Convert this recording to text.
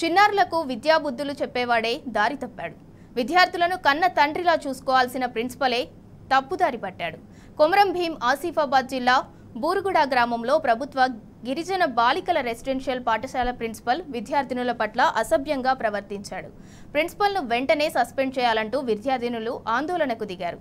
చిన్నారులకు విద్యాబుద్ధులు చెప్పేవాడే దారి తప్పాడు విద్యార్థులను కన్న తండ్రిలా చూసుకోవాల్సిన ప్రిన్సిపలే తప్పుదారి పట్టాడు కొమరం భీం ఆసిఫాబాద్ జిల్లా బూరుగుడ గ్రామంలో ప్రభుత్వ గిరిజన బాలికల రెసిడెన్షియల్ పాఠశాల ప్రిన్సిపల్ విద్యార్థినుల పట్ల అసభ్యంగా ప్రవర్తించాడు ప్రిన్సిపల్ను వెంటనే సస్పెండ్ చేయాలంటూ విద్యార్థినులు ఆందోళనకు దిగారు